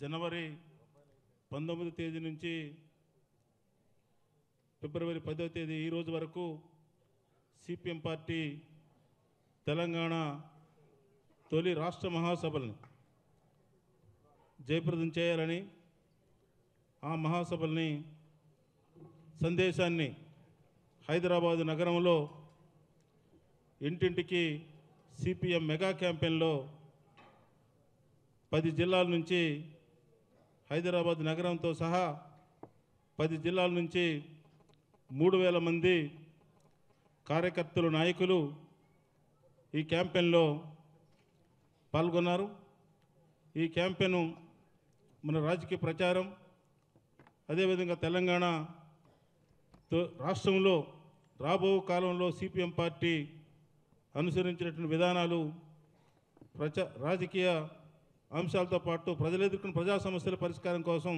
జనవరి పంతొమ్మిది తేదీ నుంచి ఫిబ్రవరి పదో తేదీ ఈ రోజు వరకు సిపిఎం పార్టీ తెలంగాణ తొలి రాష్ట్ర మహాసభల్ని జయప్రదం చేయాలని ఆ మహాసభల్ని సందేశాన్ని హైదరాబాదు నగరంలో ఇంటింటికి సిపిఎం మెగా క్యాంపెయిన్లో పది జిల్లాల నుంచి హైదరాబాద్ నగరంతో సహా పది జిల్లాల నుంచి మూడు వేల మంది కార్యకర్తలు నాయకులు ఈ క్యాంపెయిన్లో పాల్గొన్నారు ఈ క్యాంపెయిన్ మన రాజకీయ ప్రచారం అదేవిధంగా తెలంగాణ రాష్ట్రంలో రాబో కాలంలో సిపిఎం పార్టీ అనుసరించినటువంటి విధానాలు ప్రచ రాజకీయ అంశాలతో పాటు ప్రజలు ఎదుర్కొన్న ప్రజా సమస్యల పరిష్కారం కోసం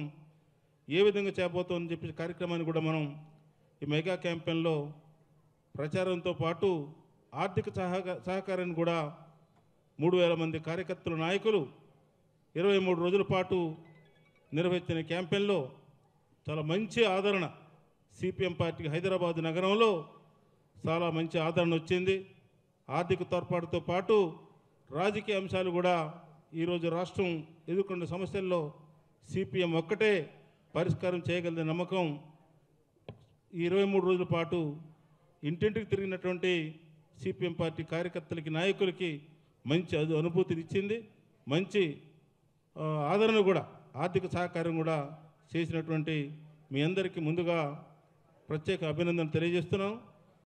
ఏ విధంగా చేయబోతోందని చెప్పి కార్యక్రమాన్ని కూడా మనం ఈ మెగా క్యాంపెయిన్లో ప్రచారంతో పాటు ఆర్థిక సహకారాన్ని కూడా మూడు వేల మంది కార్యకర్తలు నాయకులు ఇరవై మూడు రోజుల పాటు నిర్వహించిన క్యాంపెయిన్లో చాలా మంచి ఆదరణ సిపిఎం పార్టీకి హైదరాబాద్ నగరంలో చాలా మంచి ఆదరణ వచ్చింది ఆర్థిక తోడ్పాటుతో పాటు రాజకీయ అంశాలు కూడా ఈరోజు రాష్ట్రం ఎదుర్కొన్న సమస్యల్లో సిపిఎం ఒక్కటే పరిష్కారం చేయగలిగిన నమ్మకం ఇరవై మూడు రోజుల పాటు ఇంటింటికి తిరిగినటువంటి సిపిఎం పార్టీ కార్యకర్తలకి నాయకులకి మంచి అనుభూతిని ఇచ్చింది మంచి ఆదరణ కూడా ఆర్థిక సహకారం కూడా చేసినటువంటి మీ అందరికీ ముందుగా ప్రత్యేక అభినందన తెలియజేస్తున్నాను